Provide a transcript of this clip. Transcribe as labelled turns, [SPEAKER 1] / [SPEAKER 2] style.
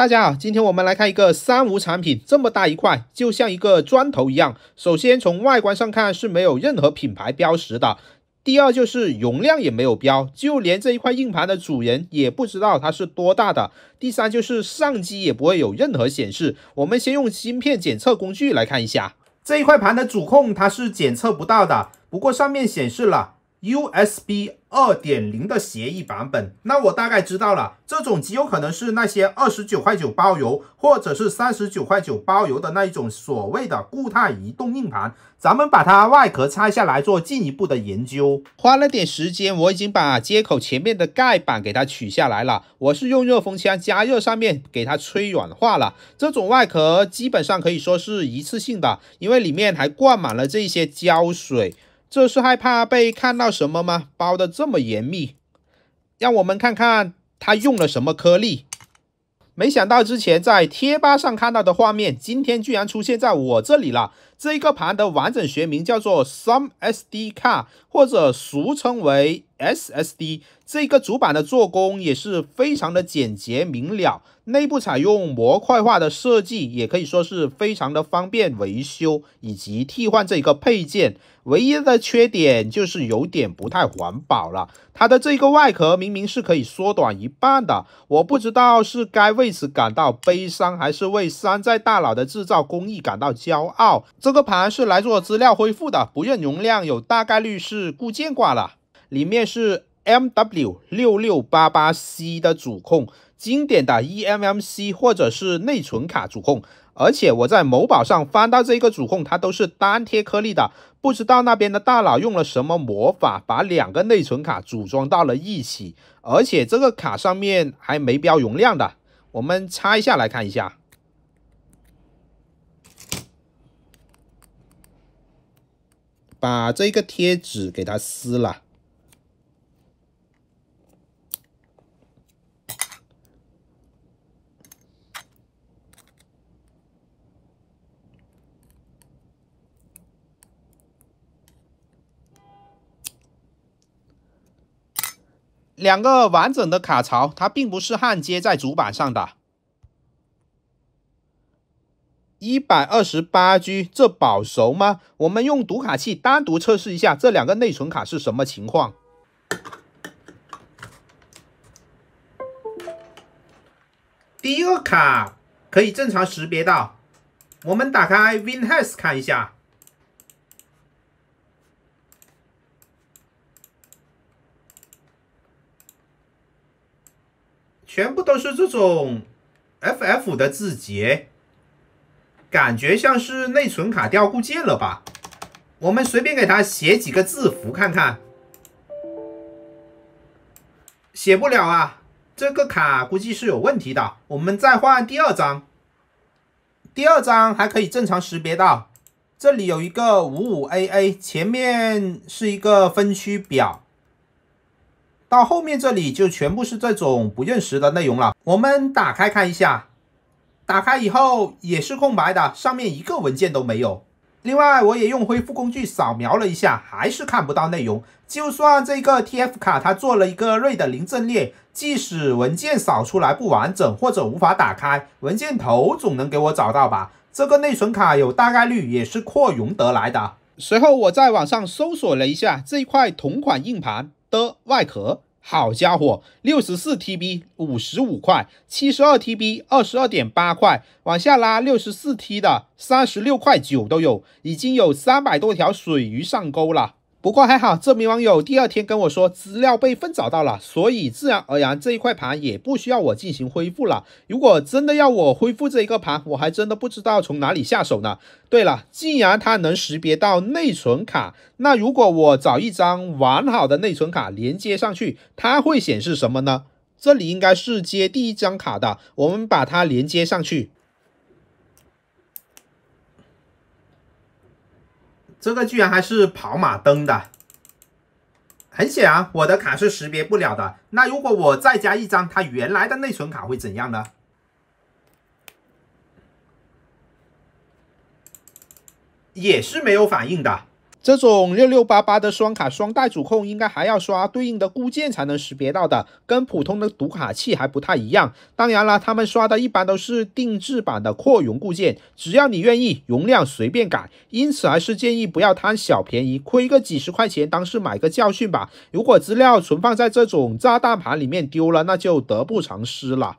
[SPEAKER 1] 大家好，今天我们来看一个三无产品，这么大一块，就像一个砖头一样。首先从外观上看是没有任何品牌标识的，第二就是容量也没有标，就连这一块硬盘的主人也不知道它是多大的。第三就是上机也不会有任何显示。我们先用芯片检测工具来看一下这一块盘的主控，它是检测不到的。不过上面显示了 USB。二点零的协议版本，那我大概知道了，这种极有可能是那些二十九块九包邮或者是三十九块九包邮的那一种所谓的固态移动硬盘。咱们把它外壳拆下来做进一步的研究，花了点时间，我已经把接口前面的盖板给它取下来了。我是用热风枪加热上面给它吹软化了，这种外壳基本上可以说是一次性的，因为里面还灌满了这些胶水。这是害怕被看到什么吗？包的这么严密，让我们看看他用了什么颗粒。没想到之前在贴吧上看到的画面，今天居然出现在我这里了。这一个盘的完整学名叫做 some S D card，或者俗称为 S S D。这个主板的做工也是非常的简洁明了，内部采用模块化的设计，也可以说是非常的方便维修以及替换这一个配件。唯一的缺点就是有点不太环保了。它的这个外壳明明是可以缩短一半的，我不知道是该为此感到悲伤，还是为山寨大佬的制造工艺感到骄傲。这。这个盘是来做资料恢复的，不认容量，有大概率是固件挂了。里面是 M W 六六八八 C 的主控，经典的 e m m c 或者是内存卡主控。而且我在某宝上翻到这个主控，它都是单贴颗粒的，不知道那边的大佬用了什么魔法，把两个内存卡组装到了一起。而且这个卡上面还没标容量的，我们拆下来看一下。把这个贴纸给它撕了，两个完整的卡槽，它并不是焊接在主板上的。一百二十八 G，这保熟吗？我们用读卡器单独测试一下这两个内存卡是什么情况。第一个卡可以正常识别到，我们打开 w i n h e s 看一下，全部都是这种 FF 的字节。感觉像是内存卡掉固件了吧？我们随便给它写几个字符看看，写不了啊，这个卡估计是有问题的。我们再换第二张，第二张还可以正常识别到，这里有一个五五 AA，前面是一个分区表，到后面这里就全部是这种不认识的内容了。我们打开看一下。打开以后也是空白的，上面一个文件都没有。另外，我也用恢复工具扫描了一下，还是看不到内容。就算这个 TF 卡它做了一个 r a d 零阵列，即使文件扫出来不完整或者无法打开，文件头总能给我找到吧？这个内存卡有大概率也是扩容得来的。随后我在网上搜索了一下这一块同款硬盘的外壳。好家伙，六十四 TB 五十五块，七十二 TB 二十二点八块，往下拉六十四 T 的三十六块九都有，已经有三百多条水鱼上钩了。不过还好，这名网友第二天跟我说资料备份找到了，所以自然而然这一块盘也不需要我进行恢复了。如果真的要我恢复这一个盘，我还真的不知道从哪里下手呢。对了，既然它能识别到内存卡，那如果我找一张完好的内存卡连接上去，它会显示什么呢？这里应该是接第一张卡的，我们把它连接上去。这个居然还是跑马灯的，很显然我的卡是识别不了的。那如果我再加一张它原来的内存卡会怎样呢？也是没有反应的。这种六六八八的双卡双待主控应该还要刷对应的固件才能识别到的，跟普通的读卡器还不太一样。当然了，他们刷的一般都是定制版的扩容固件，只要你愿意，容量随便改。因此，还是建议不要贪小便宜，亏个几十块钱当是买个教训吧。如果资料存放在这种炸弹盘里面丢了，那就得不偿失了。